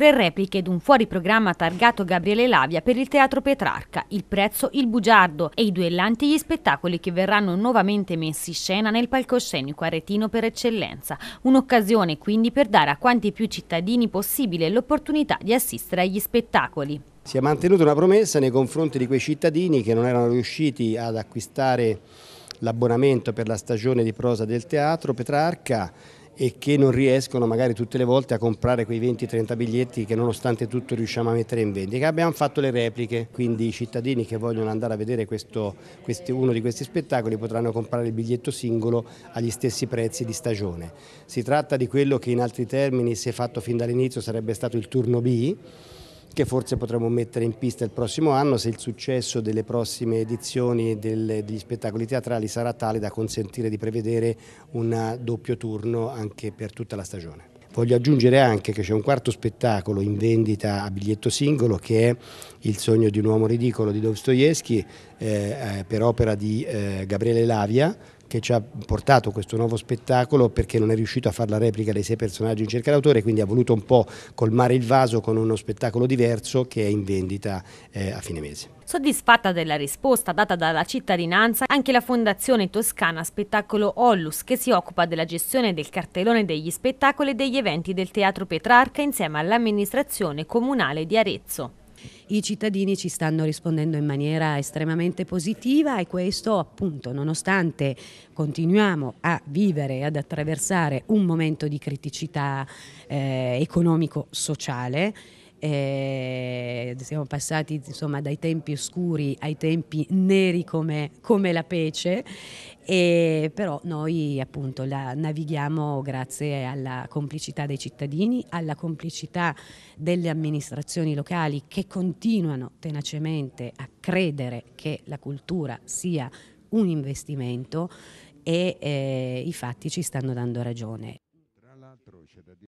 Tre repliche d'un fuori programma targato Gabriele Lavia per il Teatro Petrarca, Il prezzo, Il bugiardo e i duellanti e gli spettacoli che verranno nuovamente messi in scena nel palcoscenico aretino per eccellenza. Un'occasione quindi per dare a quanti più cittadini possibile l'opportunità di assistere agli spettacoli. Si è mantenuta una promessa nei confronti di quei cittadini che non erano riusciti ad acquistare l'abbonamento per la stagione di prosa del teatro Petrarca e che non riescono magari tutte le volte a comprare quei 20-30 biglietti che nonostante tutto riusciamo a mettere in vendita. Abbiamo fatto le repliche, quindi i cittadini che vogliono andare a vedere questo, questi, uno di questi spettacoli potranno comprare il biglietto singolo agli stessi prezzi di stagione. Si tratta di quello che in altri termini, se fatto fin dall'inizio, sarebbe stato il turno B che forse potremo mettere in pista il prossimo anno se il successo delle prossime edizioni del, degli spettacoli teatrali sarà tale da consentire di prevedere un doppio turno anche per tutta la stagione. Voglio aggiungere anche che c'è un quarto spettacolo in vendita a biglietto singolo che è Il sogno di un uomo ridicolo di Dostoevsky eh, eh per opera di eh, Gabriele Lavia che ci ha portato questo nuovo spettacolo perché non è riuscito a fare la replica dei sei personaggi in cerca d'autore, quindi ha voluto un po' colmare il vaso con uno spettacolo diverso che è in vendita eh, a fine mese. Soddisfatta della risposta data dalla cittadinanza, anche la Fondazione Toscana Spettacolo Ollus, che si occupa della gestione del cartellone degli spettacoli e degli eventi del Teatro Petrarca insieme all'amministrazione comunale di Arezzo. I cittadini ci stanno rispondendo in maniera estremamente positiva e questo appunto nonostante continuiamo a vivere e ad attraversare un momento di criticità eh, economico-sociale eh, siamo passati insomma, dai tempi oscuri ai tempi neri come, come la pece, e, però noi appunto la navighiamo grazie alla complicità dei cittadini, alla complicità delle amministrazioni locali che continuano tenacemente a credere che la cultura sia un investimento e eh, i fatti ci stanno dando ragione.